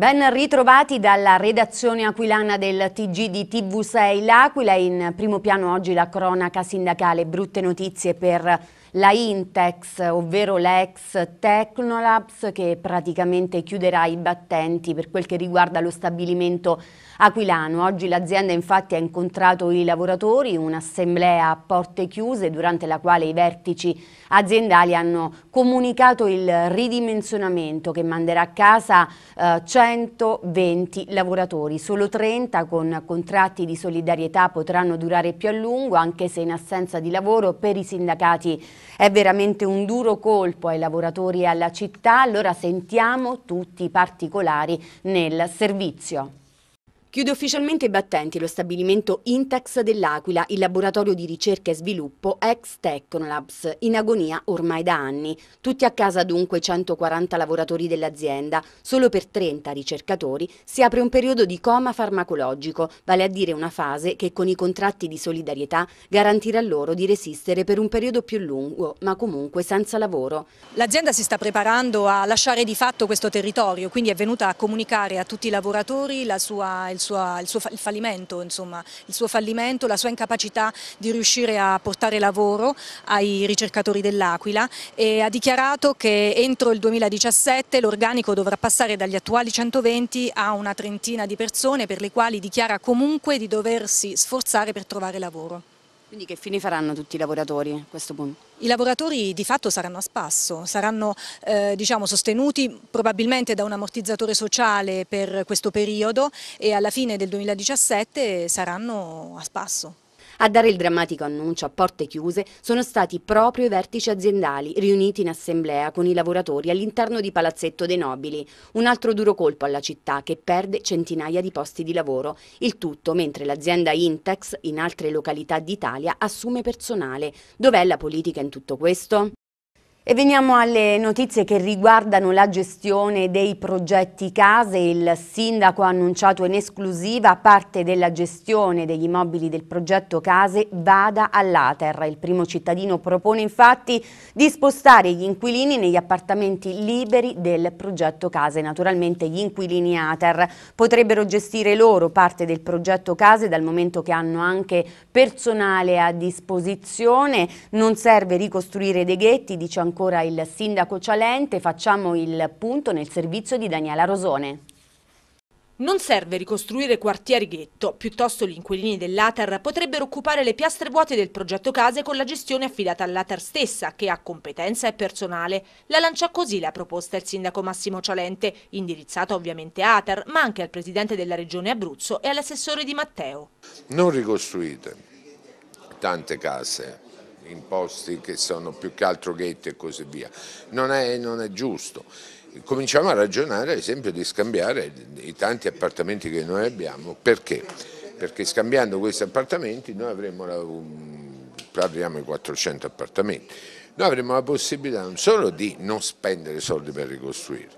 Ben ritrovati dalla redazione aquilana del TG di TV6 L'Aquila, in primo piano oggi la cronaca sindacale, brutte notizie per la Intex, ovvero l'ex Technolabs, che praticamente chiuderà i battenti per quel che riguarda lo stabilimento aquilano. Oggi l'azienda infatti ha incontrato i lavoratori, un'assemblea a porte chiuse durante la quale i vertici aziendali hanno comunicato il ridimensionamento che manderà a casa eh, 120 lavoratori, solo 30 con contratti di solidarietà potranno durare più a lungo anche se in assenza di lavoro per i sindacati è veramente un duro colpo ai lavoratori e alla città, allora sentiamo tutti i particolari nel servizio. Chiude ufficialmente i battenti lo stabilimento Intex dell'Aquila, il laboratorio di ricerca e sviluppo ex Technolabs, in agonia ormai da anni. Tutti a casa dunque 140 lavoratori dell'azienda, solo per 30 ricercatori si apre un periodo di coma farmacologico, vale a dire una fase che con i contratti di solidarietà garantirà loro di resistere per un periodo più lungo, ma comunque senza lavoro. L'azienda si sta preparando a lasciare di fatto questo territorio, quindi è venuta a comunicare a tutti i lavoratori la sua, il il suo, il suo il fallimento, insomma, il suo fallimento, la sua incapacità di riuscire a portare lavoro ai ricercatori dell'Aquila e ha dichiarato che entro il 2017 l'organico dovrà passare dagli attuali 120 a una trentina di persone per le quali dichiara comunque di doversi sforzare per trovare lavoro. Quindi che fini faranno tutti i lavoratori a questo punto? I lavoratori di fatto saranno a spasso, saranno eh, diciamo, sostenuti probabilmente da un ammortizzatore sociale per questo periodo e alla fine del 2017 saranno a spasso. A dare il drammatico annuncio a porte chiuse sono stati proprio i vertici aziendali riuniti in assemblea con i lavoratori all'interno di Palazzetto dei Nobili. Un altro duro colpo alla città che perde centinaia di posti di lavoro. Il tutto mentre l'azienda Intex in altre località d'Italia assume personale. Dov'è la politica in tutto questo? E veniamo alle notizie che riguardano la gestione dei progetti case. Il sindaco ha annunciato in esclusiva parte della gestione degli immobili del progetto case vada all'Ater. Il primo cittadino propone infatti di spostare gli inquilini negli appartamenti liberi del progetto case. Naturalmente gli inquilini Ater potrebbero gestire loro parte del progetto case dal momento che hanno anche personale a disposizione. Non serve ricostruire dei ghetti, dice ancora ancora il sindaco Cialente, facciamo il punto nel servizio di Daniela Rosone. Non serve ricostruire quartieri ghetto, piuttosto gli inquilini dell'ATER potrebbero occupare le piastre vuote del progetto case con la gestione affidata all'ATER stessa, che ha competenza e personale. La lancia così la proposta il sindaco Massimo Cialente, indirizzato ovviamente a Atar, ma anche al presidente della regione Abruzzo e all'assessore Di Matteo. Non ricostruite tante case in posti che sono più che altro ghetti e così via. Non è, non è giusto. Cominciamo a ragionare ad esempio di scambiare i tanti appartamenti che noi abbiamo, perché? Perché scambiando questi appartamenti noi avremo la, parliamo di 400 appartamenti, noi avremo la possibilità non solo di non spendere soldi per ricostruire,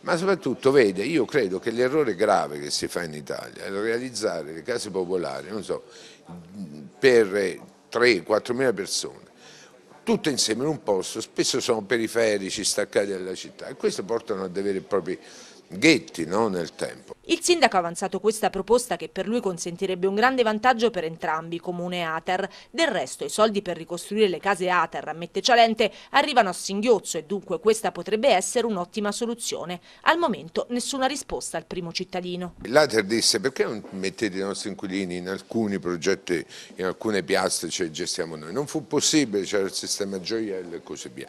ma soprattutto vede, io credo che l'errore grave che si fa in Italia è realizzare le case popolari, so, per 3-4 mila persone, tutte insieme in un posto, spesso sono periferici, staccati dalla città e questo portano a dei veri e propri ghetti no, nel tempo. Il sindaco ha avanzato questa proposta che per lui consentirebbe un grande vantaggio per entrambi, Comune e Ater. Del resto i soldi per ricostruire le case Ater, ammette Cialente, arrivano a singhiozzo e dunque questa potrebbe essere un'ottima soluzione. Al momento nessuna risposta al primo cittadino. L'Ater disse perché non mettete i nostri inquilini in alcuni progetti, in alcune piazze ce cioè li gestiamo noi. Non fu possibile, c'era il sistema gioiello e così via.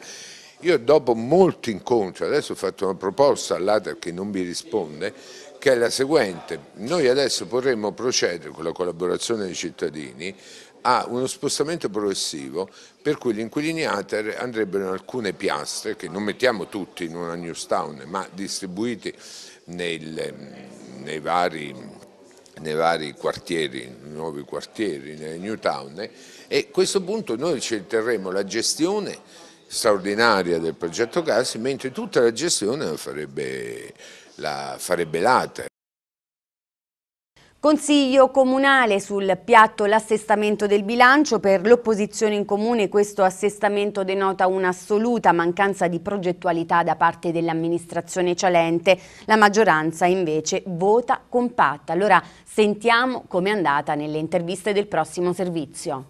Io dopo molti incontri, adesso ho fatto una proposta all'ATER che non mi risponde, che è la seguente. Noi adesso vorremmo procedere con la collaborazione dei cittadini a uno spostamento progressivo per cui gli inquilini ATER andrebbero in alcune piastre, che non mettiamo tutti in una newstown, ma distribuiti nel, nei, vari, nei, vari, quartieri, nuovi quartieri, nelle Newtown, e a questo punto noi ci terremo la gestione straordinaria del progetto Cassi, mentre tutta la gestione la farebbe, la farebbe l'ATE. Consiglio comunale sul piatto l'assestamento del bilancio. Per l'opposizione in comune questo assestamento denota un'assoluta mancanza di progettualità da parte dell'amministrazione cialente. La maggioranza invece vota compatta. Allora sentiamo com'è andata nelle interviste del prossimo servizio.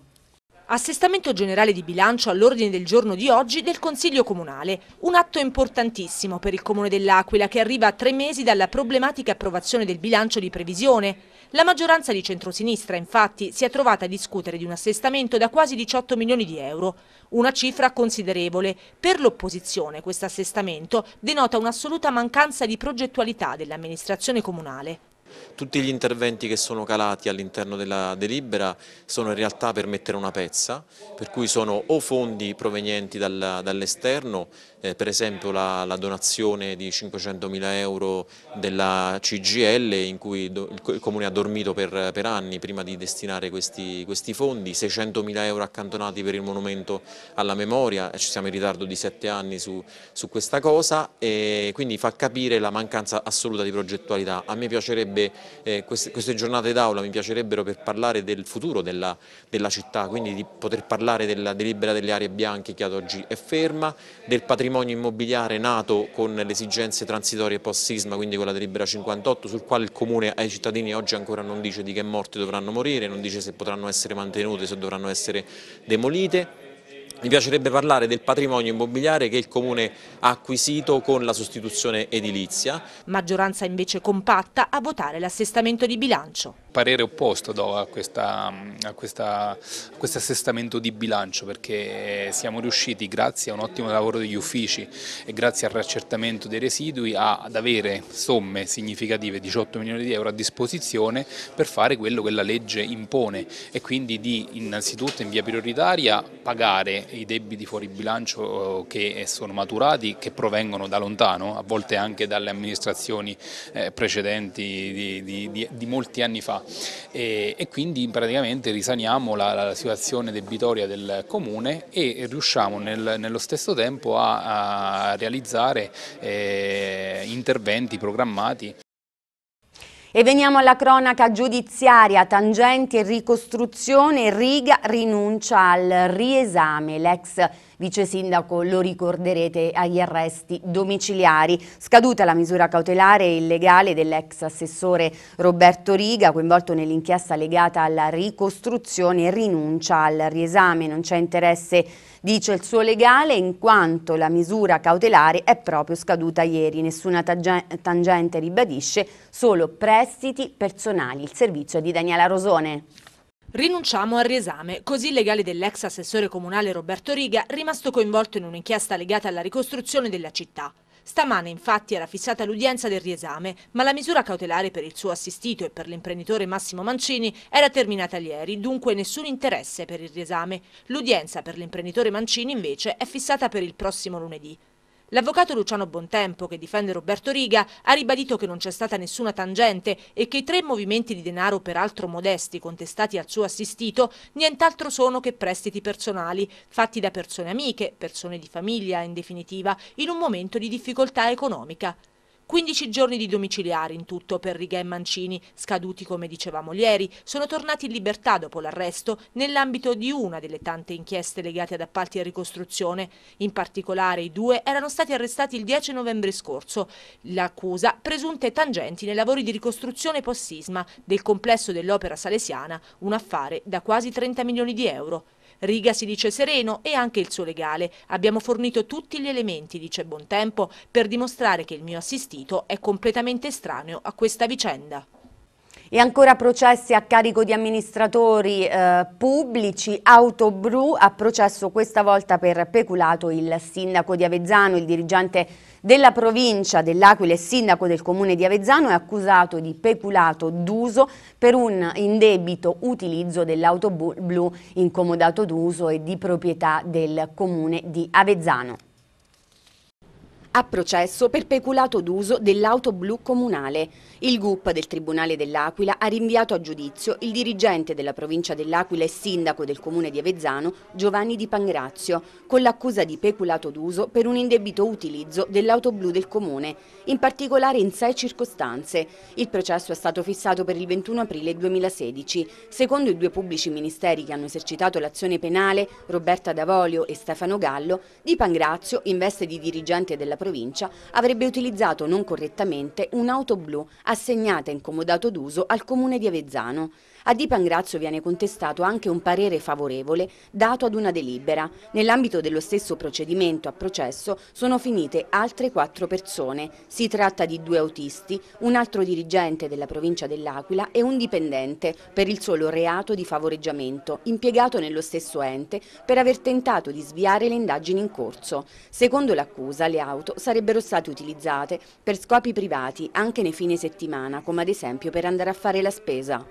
Assestamento generale di bilancio all'ordine del giorno di oggi del Consiglio Comunale. Un atto importantissimo per il Comune dell'Aquila che arriva a tre mesi dalla problematica approvazione del bilancio di previsione. La maggioranza di centrosinistra infatti si è trovata a discutere di un assestamento da quasi 18 milioni di euro. Una cifra considerevole. Per l'opposizione questo assestamento denota un'assoluta mancanza di progettualità dell'amministrazione comunale. Tutti gli interventi che sono calati all'interno della delibera sono in realtà per mettere una pezza, per cui sono o fondi provenienti dal, dall'esterno, eh, per esempio la, la donazione di 500 mila euro della CGL in cui do, il Comune ha dormito per, per, anni prima di destinare questi, questi fondi, mila euro accantonati per il monumento alla memoria, eh, ci siamo in ritardo di sette anni su, su questa cosa e quindi fa capire la mancanza assoluta di progettualità. A me piacerebbe queste, eh, queste, queste giornate d'aula mi piacerebbero per parlare del futuro della, della città, quindi di poter parlare della delibera delle aree bianche che ad oggi è ferma, del patrimonio immobiliare nato con le esigenze transitorie post-sisma, quindi con la delibera 58, sul quale il Comune ai cittadini oggi ancora non dice di che morte dovranno morire, non dice se potranno essere mantenute, se dovranno essere demolite mi piacerebbe parlare del patrimonio immobiliare che il Comune ha acquisito con la sostituzione edilizia. Maggioranza invece compatta a votare l'assestamento di bilancio parere opposto do a, questa, a, questa, a questo assestamento di bilancio perché siamo riusciti grazie a un ottimo lavoro degli uffici e grazie al raccertamento dei residui ad avere somme significative 18 milioni di euro a disposizione per fare quello che la legge impone e quindi di innanzitutto in via prioritaria pagare i debiti fuori bilancio eh, che sono maturati, che provengono da lontano, a volte anche dalle amministrazioni eh, precedenti di, di, di, di molti anni fa e, e quindi praticamente risaniamo la, la, situazione debitoria del comune e riusciamo nel, nello stesso tempo a, a realizzare eh, interventi programmati. E veniamo alla cronaca giudiziaria, tangenti e ricostruzione, Riga rinuncia al riesame, l'ex vice sindaco, lo ricorderete, agli arresti domiciliari. Scaduta la misura cautelare illegale dell'ex assessore Roberto Riga, coinvolto nell'inchiesta legata alla ricostruzione, rinuncia al riesame. Non c'è interesse, dice il suo legale, in quanto la misura cautelare è proprio scaduta ieri. Nessuna tangente ribadisce, solo prestiti personali. Il servizio è di Daniela Rosone. Rinunciamo al riesame, così il legale dell'ex assessore comunale Roberto Riga, rimasto coinvolto in un'inchiesta legata alla ricostruzione della città. Stamane infatti era fissata l'udienza del riesame, ma la misura cautelare per il suo assistito e per l'imprenditore Massimo Mancini era terminata ieri, dunque nessun interesse per il riesame. L'udienza per l'imprenditore Mancini invece è fissata per il prossimo lunedì. L'avvocato Luciano Bontempo, che difende Roberto Riga, ha ribadito che non c'è stata nessuna tangente e che i tre movimenti di denaro, peraltro modesti, contestati al suo assistito, nient'altro sono che prestiti personali, fatti da persone amiche, persone di famiglia in definitiva, in un momento di difficoltà economica. 15 giorni di domiciliari in tutto per Righe e Mancini, scaduti come dicevamo ieri, sono tornati in libertà dopo l'arresto nell'ambito di una delle tante inchieste legate ad appalti e ricostruzione. In particolare i due erano stati arrestati il 10 novembre scorso. L'accusa presunte tangenti nei lavori di ricostruzione post-sisma del complesso dell'opera salesiana, un affare da quasi 30 milioni di euro. Riga si dice sereno e anche il suo legale. Abbiamo fornito tutti gli elementi, dice Bontempo, per dimostrare che il mio assistito è completamente estraneo a questa vicenda. E ancora processi a carico di amministratori eh, pubblici, Autobru ha processo questa volta per peculato il sindaco di Avezzano, il dirigente della provincia dell'Aquila e sindaco del comune di Avezzano è accusato di peculato d'uso per un indebito utilizzo dell'autoblu incomodato d'uso e di proprietà del comune di Avezzano a processo per peculato d'uso dell'auto blu comunale. Il GUP del Tribunale dell'Aquila ha rinviato a giudizio il dirigente della provincia dell'Aquila e sindaco del comune di Avezzano, Giovanni Di Pangrazio, con l'accusa di peculato d'uso per un indebito utilizzo dell'auto blu del comune, in particolare in sei circostanze. Il processo è stato fissato per il 21 aprile 2016. Secondo i due pubblici ministeri che hanno esercitato l'azione penale, Roberta Davolio e Stefano Gallo, Di Pangrazio, in veste di dirigente della provincia, provincia avrebbe utilizzato non correttamente un'auto blu assegnata in comodato d'uso al comune di Avezzano. A Di Pangrazio viene contestato anche un parere favorevole dato ad una delibera. Nell'ambito dello stesso procedimento a processo sono finite altre quattro persone. Si tratta di due autisti, un altro dirigente della provincia dell'Aquila e un dipendente per il solo reato di favoreggiamento, impiegato nello stesso ente per aver tentato di sviare le indagini in corso. Secondo l'accusa le auto sarebbero state utilizzate per scopi privati anche nei fine settimana, come ad esempio per andare a fare la spesa.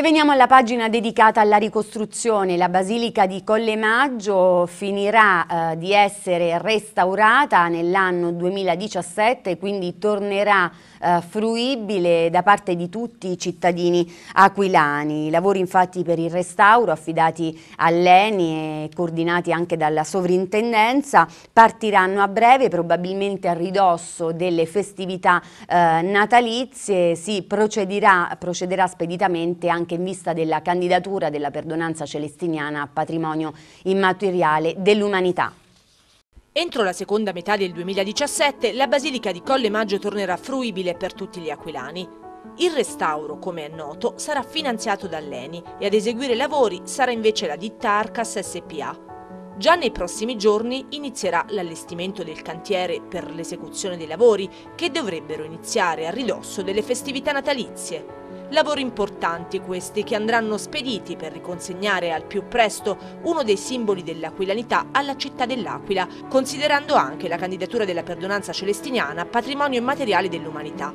E veniamo alla pagina dedicata alla ricostruzione. La Basilica di Colle Maggio finirà eh, di essere restaurata nell'anno 2017, quindi tornerà eh, fruibile da parte di tutti i cittadini aquilani. I lavori infatti per il restauro affidati all'ENI e coordinati anche dalla sovrintendenza partiranno a breve, probabilmente a ridosso delle festività eh, natalizie. Si procederà, procederà speditamente anche anche in vista della candidatura della perdonanza celestiniana a patrimonio immateriale dell'umanità. Entro la seconda metà del 2017 la Basilica di Colle Maggio tornerà fruibile per tutti gli aquilani. Il restauro, come è noto, sarà finanziato dall'ENI e ad eseguire i lavori sarà invece la ditta Arcas SPA. Già nei prossimi giorni inizierà l'allestimento del cantiere per l'esecuzione dei lavori che dovrebbero iniziare a ridosso delle festività natalizie. Lavori importanti questi che andranno spediti per riconsegnare al più presto uno dei simboli dell'aquilanità alla città dell'Aquila, considerando anche la candidatura della perdonanza celestiniana patrimonio immateriale dell'umanità.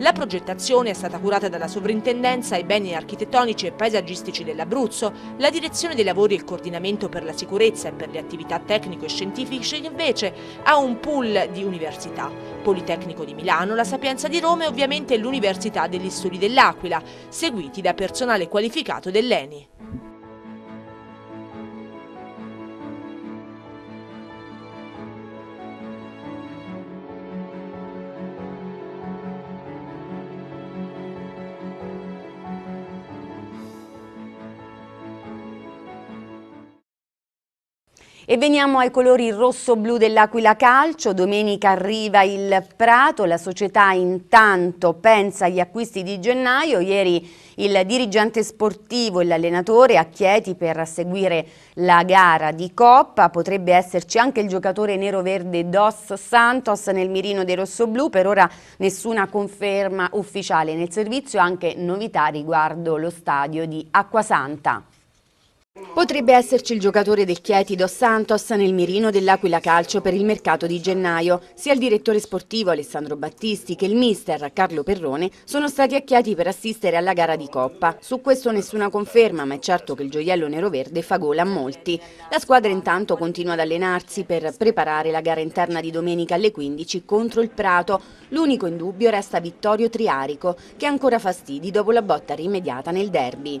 La progettazione è stata curata dalla Sovrintendenza ai beni architettonici e paesaggistici dell'Abruzzo, la direzione dei lavori e il coordinamento per la sicurezza e per le attività tecnico e scientifiche invece ha un pool di università, Politecnico di Milano, la Sapienza di Roma e ovviamente l'Università degli Studi dell'Aquila, seguiti da personale qualificato dell'ENI. E veniamo ai colori rosso-blu dell'Aquila Calcio, domenica arriva il Prato, la società intanto pensa agli acquisti di gennaio, ieri il dirigente sportivo e l'allenatore a Chieti per seguire la gara di Coppa, potrebbe esserci anche il giocatore nero-verde Dos Santos nel mirino dei rosso-blu, per ora nessuna conferma ufficiale nel servizio, anche novità riguardo lo stadio di Acquasanta. Potrebbe esserci il giocatore del Chieti Dos Santos nel mirino dell'Aquila Calcio per il mercato di gennaio. Sia il direttore sportivo Alessandro Battisti che il mister Carlo Perrone sono stati a Chieti per assistere alla gara di Coppa. Su questo nessuna conferma, ma è certo che il gioiello nero-verde fa gola a molti. La squadra intanto continua ad allenarsi per preparare la gara interna di domenica alle 15 contro il Prato. L'unico in dubbio resta Vittorio Triarico, che ancora fastidi dopo la botta rimediata nel derby.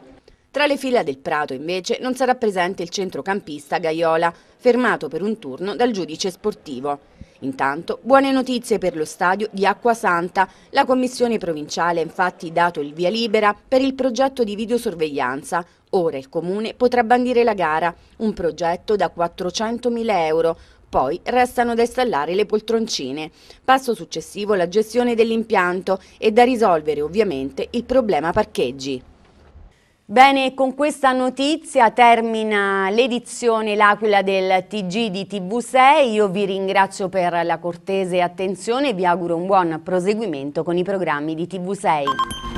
Tra le fila del Prato, invece, non sarà presente il centrocampista Gaiola, fermato per un turno dal giudice sportivo. Intanto, buone notizie per lo stadio di Acqua Santa. La commissione provinciale ha infatti dato il via libera per il progetto di videosorveglianza. Ora il comune potrà bandire la gara, un progetto da 400.000 euro, poi restano da installare le poltroncine. Passo successivo la gestione dell'impianto e da risolvere ovviamente il problema parcheggi. Bene, con questa notizia termina l'edizione L'Aquila del TG di TV6. Io vi ringrazio per la cortese attenzione e vi auguro un buon proseguimento con i programmi di TV6.